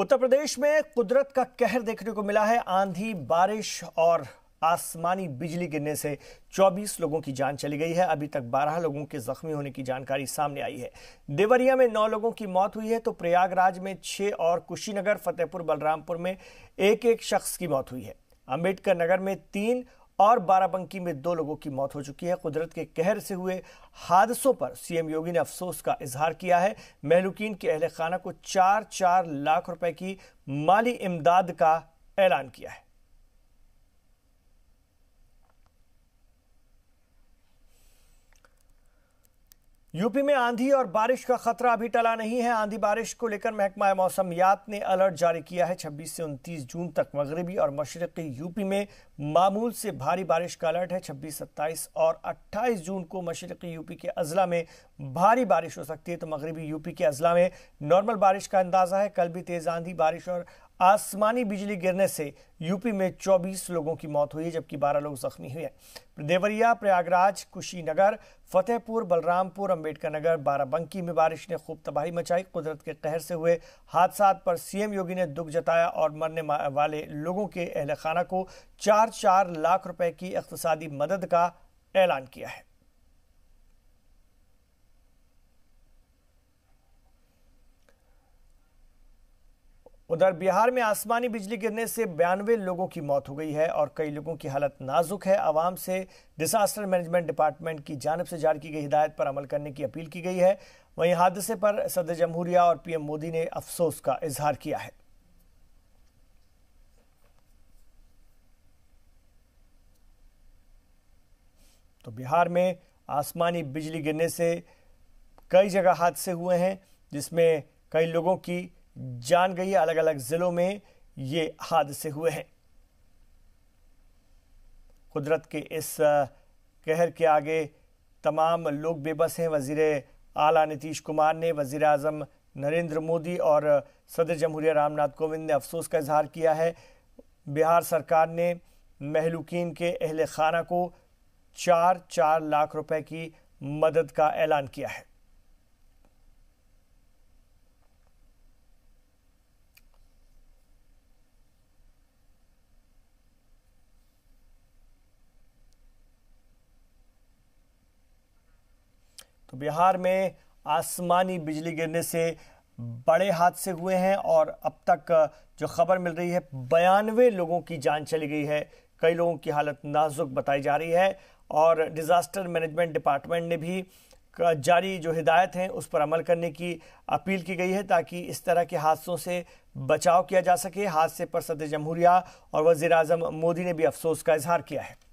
उत्तर प्रदेश में कुदरत का कहर देखने को मिला है आंधी बारिश और आसमानी बिजली गिरने से 24 लोगों की जान चली गई है अभी तक 12 लोगों के जख्मी होने की जानकारी सामने आई है देवरिया में 9 लोगों की मौत हुई है तो प्रयागराज में 6 और कुशीनगर फतेहपुर बलरामपुर में एक एक शख्स की मौत हुई है अंबेडकर नगर में तीन और बाराबंकी में दो लोगों की मौत हो चुकी है कुदरत के कहर से हुए हादसों पर सीएम योगी ने अफसोस का इजहार किया है महलुकीन के अहल खाना को चार चार लाख रुपए की माली इमदाद का ऐलान किया है यूपी में आंधी और बारिश का खतरा अभी टला नहीं है आंधी बारिश को लेकर महकमा मौसमियात ने अलर्ट जारी किया है 26 से 29 जून तक मगरबी और मशरकी यूपी में मामूल से भारी बारिश का अलर्ट है 26, 27 और 28 जून को मशरकी यूपी के अजला में भारी बारिश हो सकती है तो मगरबी यूपी के अजला में नॉर्मल बारिश का अंदाजा है कल भी तेज आंधी बारिश और आसमानी बिजली गिरने से यूपी में 24 लोगों की मौत हुई जबकि 12 लोग जख्मी हुए देवरिया प्रयागराज कुशीनगर फतेहपुर बलरामपुर अंबेडकर नगर बाराबंकी में बारिश ने खूब तबाही मचाई कुदरत के कहर से हुए हादसा पर सीएम योगी ने दुख जताया और मरने वाले लोगों के अहल खाना को चार चार लाख रुपए की इकतदी मदद का ऐलान किया है उधर बिहार में आसमानी बिजली गिरने से बयानवे लोगों की मौत हो गई है और कई लोगों की हालत नाजुक है आवाम से डिजास्टर मैनेजमेंट डिपार्टमेंट की जानब से जारी की गई हिदायत पर अमल करने की अपील की गई है वहीं हादसे पर सदर जमहूरिया और पीएम मोदी ने अफसोस का इजहार किया है तो बिहार में आसमानी बिजली गिरने से कई जगह हादसे हुए हैं जिसमें कई लोगों की जान गई अलग अलग जिलों में ये हादसे हुए हैं कुदरत के इस कहर के आगे तमाम लोग बेबस हैं वजीर आला नीतीश कुमार ने वजीर अजम नरेंद्र मोदी और सदर जमहूरिया रामनाथ कोविंद ने अफसोस का इजहार किया है बिहार सरकार ने महलुकीन के अहल खाना को चार चार लाख रुपए की मदद का ऐलान किया है तो बिहार में आसमानी बिजली गिरने से बड़े हादसे हुए हैं और अब तक जो खबर मिल रही है बयानवे लोगों की जान चली गई है कई लोगों की हालत नाजुक बताई जा रही है और डिज़ास्टर मैनेजमेंट डिपार्टमेंट ने भी जारी जो हिदायत हैं उस पर अमल करने की अपील की गई है ताकि इस तरह के हादसों से बचाव किया जा सके हादसे पर सदर जमहूरिया और वज़ी अजम मोदी ने भी अफसोस का इजहार किया है